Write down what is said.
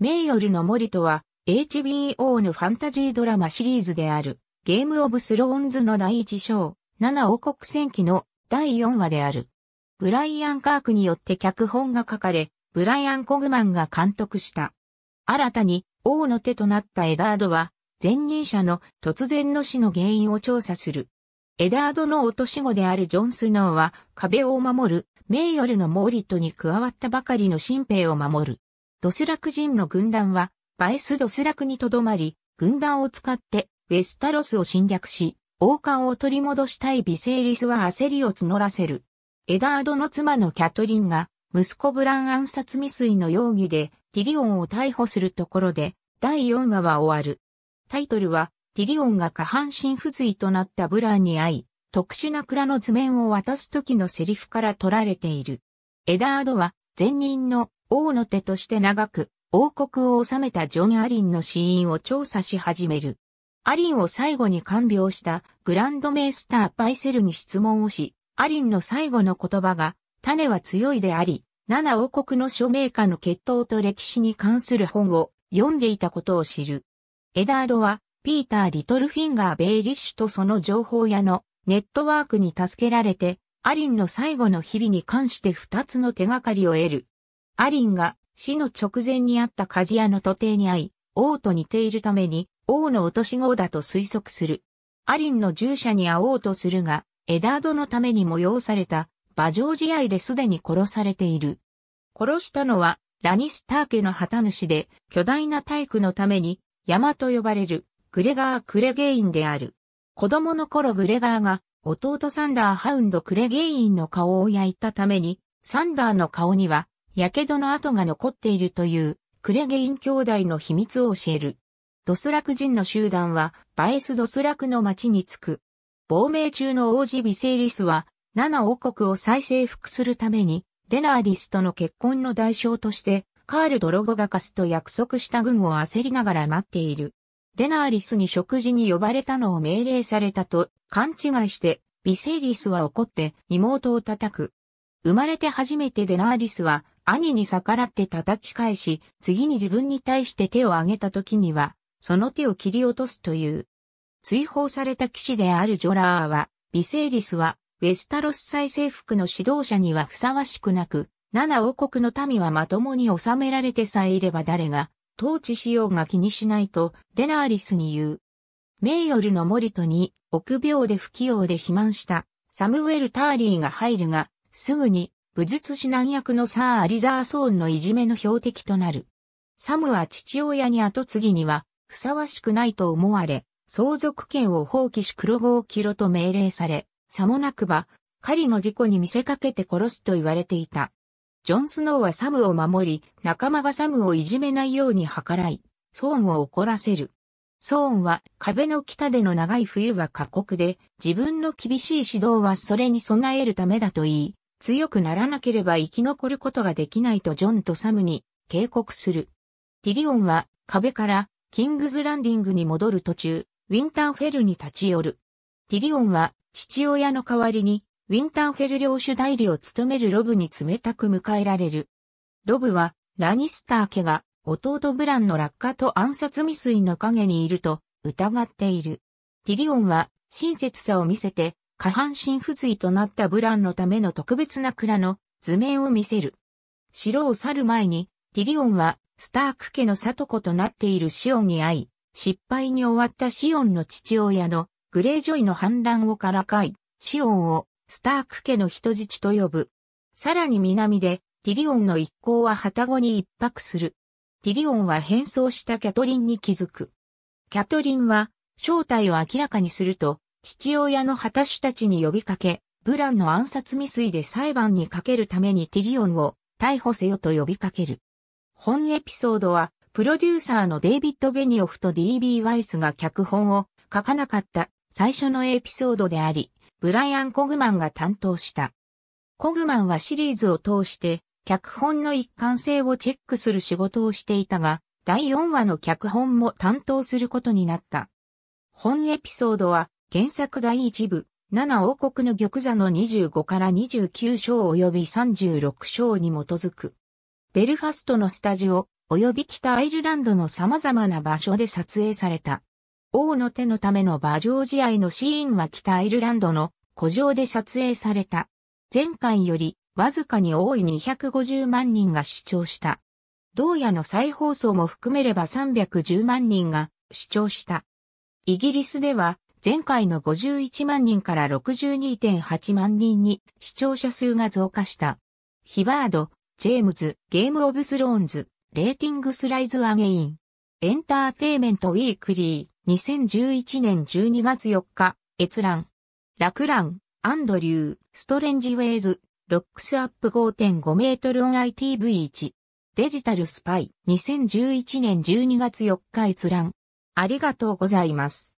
メイヨルの森とは、HBO のファンタジードラマシリーズである、ゲームオブスローンズの第一章、7王国戦記の第4話である。ブライアン・カークによって脚本が書かれ、ブライアン・コグマンが監督した。新たに、王の手となったエダードは、前任者の突然の死の原因を調査する。エダードの落とし子であるジョン・スノーは、壁を守る、メイヨルのモーリットに加わったばかりの新兵を守る。ドスラク人の軍団は、バエス・ドスラクにとどまり、軍団を使って、ウェスタロスを侵略し、王冠を取り戻したいビセイリスは焦りを募らせる。エダードの妻のキャトリンが、息子ブラン暗殺未遂の容疑で、ティリオンを逮捕するところで、第4話は終わる。タイトルは、ティリオンが下半身不随となったブランに会い、特殊な蔵の図面を渡す時のセリフから取られている。エダードは、前任の王の手として長く、王国を治めたジョン・アリンの死因を調査し始める。アリンを最後に看病したグランドメイスター・パイセルに質問をし、アリンの最後の言葉が、種は強いであり、七王国の署名家の決闘と歴史に関する本を読んでいたことを知る。エダードは、ピーター・リトルフィンガー・ベイリッシュとその情報屋のネットワークに助けられて、アリンの最後の日々に関して二つの手がかりを得る。アリンが死の直前にあった鍛冶屋の徒弟に会い、王と似ているために王の落とし子だと推測する。アリンの従者に会おうとするが、エダードのために催された馬上試合ですでに殺されている。殺したのはラニスター家の旗主で巨大な体育のために山と呼ばれるグレガー・クレゲインである。子供の頃グレガーが弟サンダー・ハウンド・クレゲインの顔を焼いたために、サンダーの顔には火傷の跡が残っているというクレゲイン兄弟の秘密を教える。ドスラク人の集団はバエスドスラクの町に着く。亡命中の王子ビセイリスは、七王国を再征服するために、デナーリスとの結婚の代償として、カール・ドロゴガカスと約束した軍を焦りながら待っている。デナーリスに食事に呼ばれたのを命令されたと勘違いして、ビセイリスは怒って妹を叩く。生まれて初めてデナーリスは兄に逆らって叩き返し、次に自分に対して手を挙げた時には、その手を切り落とすという。追放された騎士であるジョラーは、ビセイリスは、ウェスタロス再征服の指導者にはふさわしくなく、七王国の民はまともに収められてさえいれば誰が、統治しようが気にしないと、デナーリスに言う。メイヨルのモリトに、臆病で不器用で肥満した、サムウェル・ターリーが入るが、すぐに、武術指南役のサー・アリザーソーンのいじめの標的となる。サムは父親に後継ぎにはふさわしくないと思われ、相続権を放棄し黒子を切ろと命令され、さもなくば、狩りの事故に見せかけて殺すと言われていた。ジョン・スノーはサムを守り、仲間がサムをいじめないように計らい、ソーンを怒らせる。ソーンは壁の北での長い冬は過酷で、自分の厳しい指導はそれに備えるためだと言い、強くならなければ生き残ることができないとジョンとサムに警告する。ティリオンは壁からキングズランディングに戻る途中、ウィンターフェルに立ち寄る。ティリオンは父親の代わりにウィンターフェル領主代理を務めるロブに冷たく迎えられる。ロブはラニスター家が弟ブランの落下と暗殺未遂の陰にいると疑っている。ティリオンは親切さを見せて下半身不随となったブランのための特別な蔵の図面を見せる。城を去る前に、ティリオンは、スターク家の里子となっているシオンに会い、失敗に終わったシオンの父親のグレージョイの反乱をからかい、シオンをスターク家の人質と呼ぶ。さらに南で、ティリオンの一行は旗子に一泊する。ティリオンは変装したキャトリンに気づく。キャトリンは、正体を明らかにすると、父親の旗手たちに呼びかけ、ブランの暗殺未遂で裁判にかけるためにティリオンを逮捕せよと呼びかける。本エピソードは、プロデューサーのデイビッド・ベニオフと D.B. ワイスが脚本を書かなかった最初のエピソードであり、ブライアン・コグマンが担当した。コグマンはシリーズを通して、脚本の一貫性をチェックする仕事をしていたが、第4話の脚本も担当することになった。本エピソードは、原作第一部、七王国の玉座の25から29章及び36章に基づく。ベルファストのスタジオ、及び北アイルランドの様々な場所で撮影された。王の手のための馬上試合のシーンは北アイルランドの古城で撮影された。前回よりわずかに多い250万人が視聴した。同夜の再放送も含めれば310万人が視聴した。イギリスでは前回の51万人から62.8万人に視聴者数が増加した。ヒバード、ジェームズ、ゲームオブスローンズ、レーティングスライズアゲイン。エンターテイメントウィークリー、2011年12月4日、閲覧。ラクラン、アンドリュー、ストレンジウェイズ、ロックスアップ5.5メートルオン ITV1。デジタルスパイ、2011年12月4日閲覧。ありがとうございます。